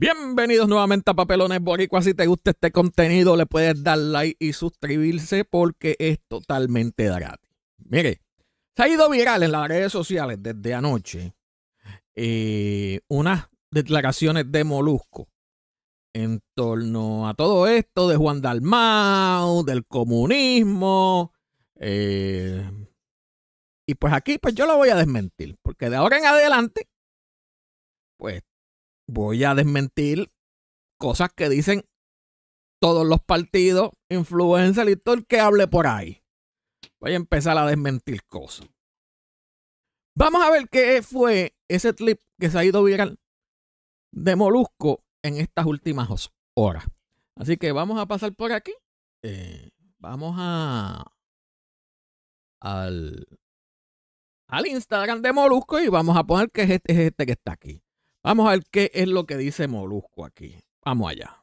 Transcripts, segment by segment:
Bienvenidos nuevamente a Papelones Boricua. Si te gusta este contenido, le puedes dar like y suscribirse porque es totalmente gratis. Mire, se ha ido viral en las redes sociales desde anoche eh, unas declaraciones de Molusco en torno a todo esto de Juan Dalmau, del comunismo. Eh, y pues aquí, pues yo lo voy a desmentir, porque de ahora en adelante, pues voy a desmentir cosas que dicen todos los partidos, influencer y todo el que hable por ahí. Voy a empezar a desmentir cosas. Vamos a ver qué fue ese clip que se ha ido viral de Molusco en estas últimas horas. Así que vamos a pasar por aquí. Eh, vamos a al, al Instagram de Molusco y vamos a poner que es este, este que está aquí. Vamos a ver qué es lo que dice Molusco aquí. Vamos allá.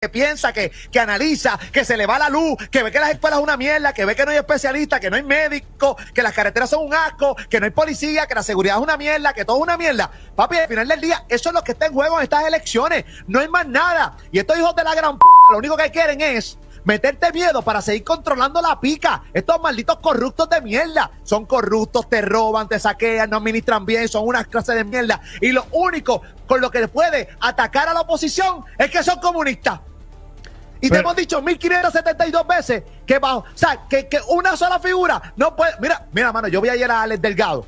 que piensa, que, que analiza, que se le va la luz, que ve que las escuelas es una mierda, que ve que no hay especialista, que no hay médico, que las carreteras son un asco, que no hay policía, que la seguridad es una mierda, que todo es una mierda. Papi, al final del día, eso es lo que está en juego en estas elecciones. No hay más nada. Y estos hijos de la gran lo único que quieren es meterte miedo para seguir controlando la pica. Estos malditos corruptos de mierda son corruptos, te roban, te saquean, no administran bien, son unas clase de mierda. Y lo único con lo que puede atacar a la oposición es que son comunistas. Y te hemos dicho 1572 veces que bajo, o sea, que, una sola figura no puede. Mira, mira, mano, yo vi ayer a Alex Delgado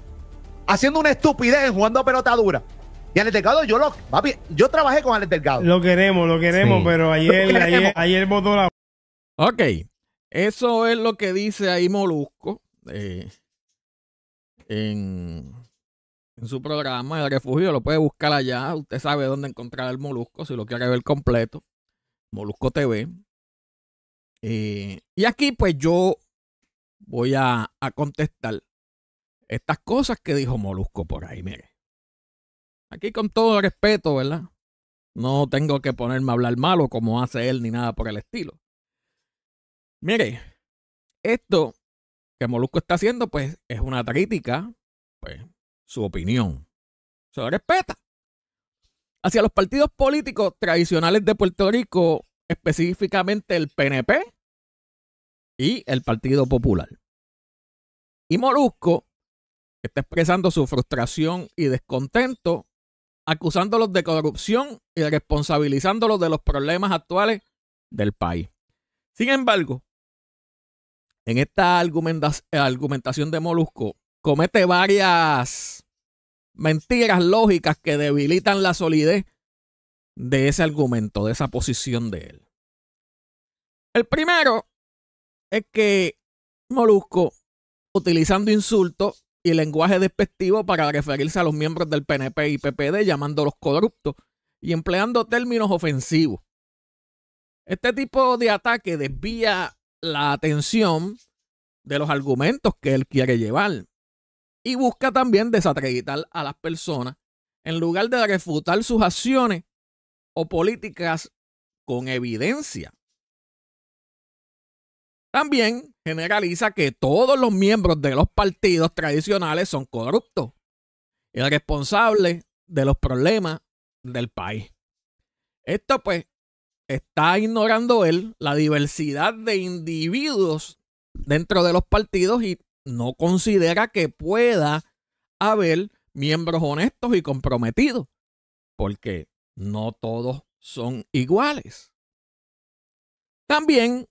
haciendo una estupidez jugando pelotadura. pelota dura. Y Alex Delgado, yo lo. Papi, yo trabajé con Alex Delgado. Lo queremos, lo queremos, pero ayer, ayer, ayer votó la Ok, eso es lo que dice ahí Molusco eh, en, su programa El Refugio. Lo puede buscar allá. Usted sabe dónde encontrar el Molusco si lo quiere ver completo. Molusco TV. Eh, y aquí pues yo voy a, a contestar estas cosas que dijo Molusco por ahí. Mire, aquí con todo respeto, ¿verdad? No tengo que ponerme a hablar malo como hace él ni nada por el estilo. Mire, esto que Molusco está haciendo, pues es una crítica, pues su opinión. Se respeta. Hacia los partidos políticos tradicionales de Puerto Rico, específicamente el PNP y el Partido Popular. Y Molusco está expresando su frustración y descontento, acusándolos de corrupción y responsabilizándolos de los problemas actuales del país. Sin embargo, en esta argumentación de Molusco comete varias mentiras lógicas que debilitan la solidez de ese argumento, de esa posición de él. El primero es que Molusco, utilizando insultos y lenguaje despectivo para referirse a los miembros del PNP y PPD, llamándolos corruptos y empleando términos ofensivos. Este tipo de ataque desvía la atención de los argumentos que él quiere llevar. Y busca también desacreditar a las personas en lugar de refutar sus acciones o políticas con evidencia. También generaliza que todos los miembros de los partidos tradicionales son corruptos y responsables de los problemas del país. Esto pues está ignorando él la diversidad de individuos dentro de los partidos y no considera que pueda haber miembros honestos y comprometidos, porque no todos son iguales. También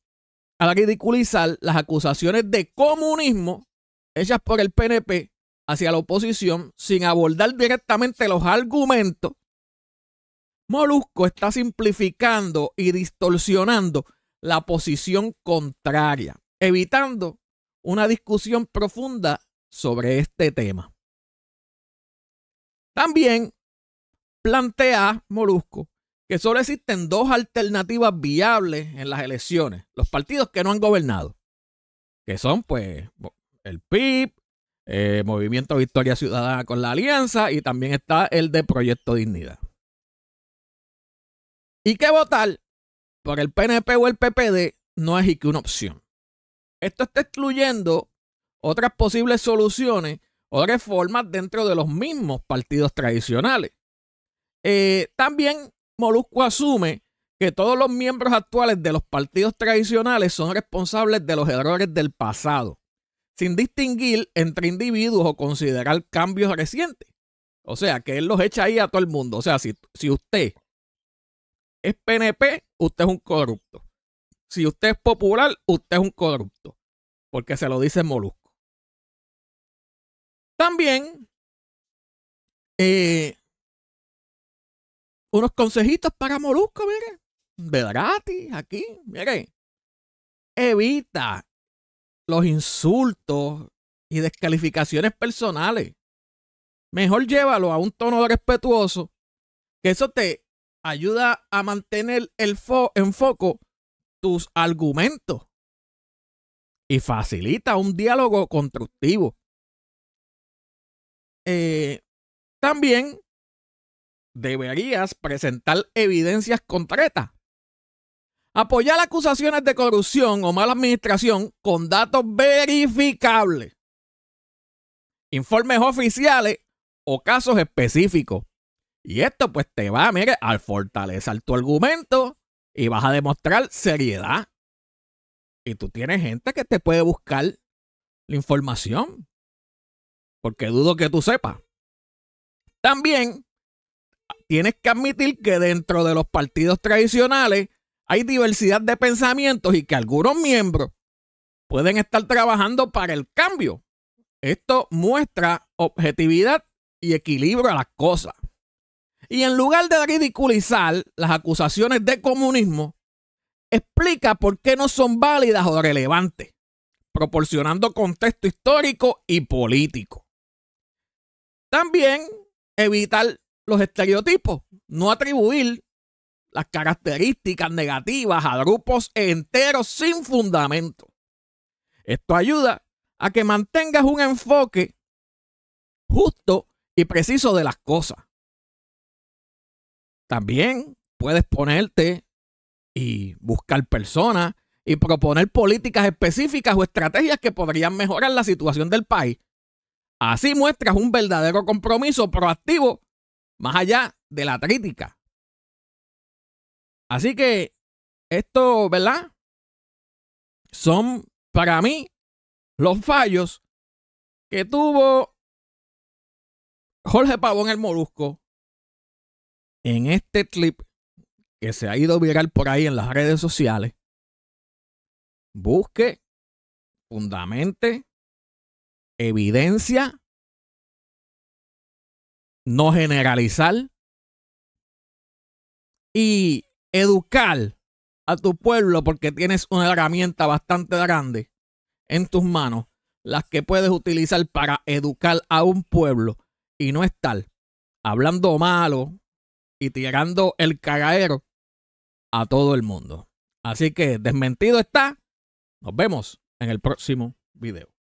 al ridiculizar las acusaciones de comunismo hechas por el PNP hacia la oposición sin abordar directamente los argumentos Molusco está simplificando y distorsionando la posición contraria, evitando una discusión profunda sobre este tema. También plantea Molusco que solo existen dos alternativas viables en las elecciones, los partidos que no han gobernado, que son pues el PIB, eh, Movimiento Victoria Ciudadana con la Alianza y también está el de Proyecto Dignidad y que votar por el PNP o el PPD no es y que una opción. Esto está excluyendo otras posibles soluciones o reformas dentro de los mismos partidos tradicionales. Eh, también Molusco asume que todos los miembros actuales de los partidos tradicionales son responsables de los errores del pasado, sin distinguir entre individuos o considerar cambios recientes. O sea, que él los echa ahí a todo el mundo. O sea, si usted es PNP, usted es un corrupto. Si usted es popular, usted es un corrupto. Porque se lo dice Molusco. También, eh, unos consejitos para Molusco, mire. De gratis, aquí, mire. Evita los insultos y descalificaciones personales. Mejor llévalo a un tono respetuoso, que eso te, ayuda a mantener el en foco tus argumentos y facilita un diálogo constructivo. Eh, también deberías presentar evidencias concretas. Apoyar acusaciones de corrupción o mala administración con datos verificables, informes oficiales o casos específicos. Y esto pues te va, mire, al fortalecer tu argumento y vas a demostrar seriedad. Y tú tienes gente que te puede buscar la información. Porque dudo que tú sepas. También tienes que admitir que dentro de los partidos tradicionales hay diversidad de pensamientos y que algunos miembros pueden estar trabajando para el cambio. Esto muestra objetividad y equilibrio a las cosas. Y en lugar de ridiculizar las acusaciones de comunismo, explica por qué no son válidas o relevantes, proporcionando contexto histórico y político. También evitar los estereotipos, no atribuir las características negativas a grupos enteros sin fundamento. Esto ayuda a que mantengas un enfoque justo y preciso de las cosas. También puedes ponerte y buscar personas y proponer políticas específicas o estrategias que podrían mejorar la situación del país. Así muestras un verdadero compromiso proactivo más allá de la crítica. Así que esto, ¿verdad? Son para mí los fallos que tuvo Jorge Pavón el Molusco en este clip que se ha ido viral por ahí en las redes sociales, busque, fundamente, evidencia, no generalizar y educar a tu pueblo porque tienes una herramienta bastante grande en tus manos, las que puedes utilizar para educar a un pueblo y no estar hablando malo, y tirando el cagadero a todo el mundo. Así que desmentido está. Nos vemos en el próximo video.